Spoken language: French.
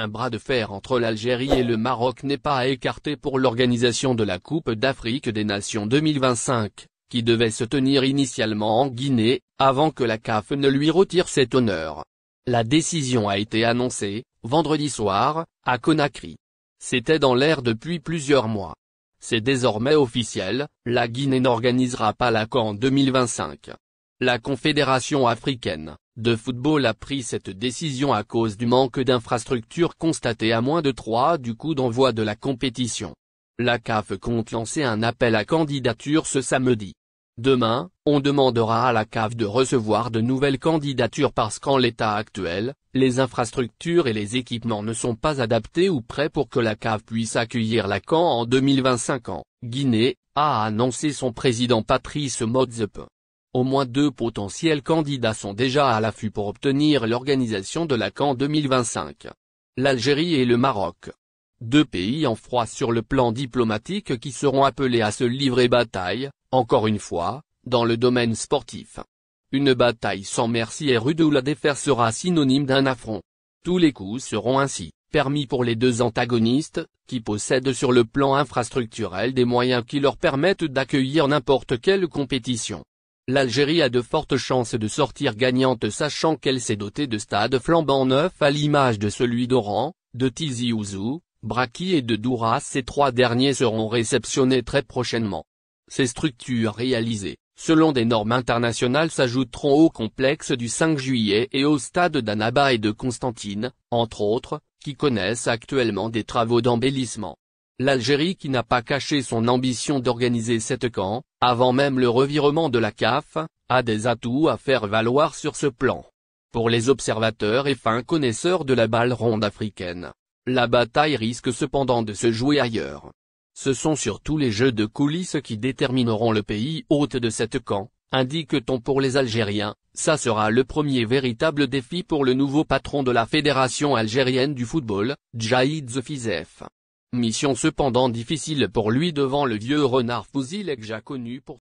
un bras de fer entre l'Algérie et le Maroc n'est pas à écarter pour l'organisation de la Coupe d'Afrique des Nations 2025, qui devait se tenir initialement en Guinée, avant que la CAF ne lui retire cet honneur. La décision a été annoncée, vendredi soir, à Conakry. C'était dans l'air depuis plusieurs mois. C'est désormais officiel, la Guinée n'organisera pas la en 2025. La Confédération africaine, de football a pris cette décision à cause du manque d'infrastructures constaté à moins de 3 du coup d'envoi de la compétition. La CAF compte lancer un appel à candidature ce samedi. Demain, on demandera à la CAF de recevoir de nouvelles candidatures parce qu'en l'état actuel, les infrastructures et les équipements ne sont pas adaptés ou prêts pour que la CAF puisse accueillir la CAN en 2025 en Guinée, a annoncé son président Patrice Motsepe. Au moins deux potentiels candidats sont déjà à l'affût pour obtenir l'organisation de la CAN 2025. L'Algérie et le Maroc. Deux pays en froid sur le plan diplomatique qui seront appelés à se livrer bataille, encore une fois, dans le domaine sportif. Une bataille sans merci et rude où la défaire sera synonyme d'un affront. Tous les coups seront ainsi permis pour les deux antagonistes, qui possèdent sur le plan infrastructurel des moyens qui leur permettent d'accueillir n'importe quelle compétition l'Algérie a de fortes chances de sortir gagnante sachant qu'elle s'est dotée de stades flambant neufs à l'image de celui d'Oran, de Tizi Ouzou, Braki et de Doura. ces trois derniers seront réceptionnés très prochainement. Ces structures réalisées, selon des normes internationales s'ajouteront au complexe du 5 juillet et au stade d'Anaba et de Constantine, entre autres, qui connaissent actuellement des travaux d'embellissement l'Algérie qui n'a pas caché son ambition d'organiser cette camp, avant même le revirement de la CAF, a des atouts à faire valoir sur ce plan. Pour les observateurs et fins connaisseurs de la balle ronde africaine, la bataille risque cependant de se jouer ailleurs. Ce sont surtout les jeux de coulisses qui détermineront le pays hôte de cette camp, indique-t-on pour les Algériens, ça sera le premier véritable défi pour le nouveau patron de la Fédération algérienne du football, Jaïd Zofizef mission cependant difficile pour lui devant le vieux renard fusil que j'ai connu pour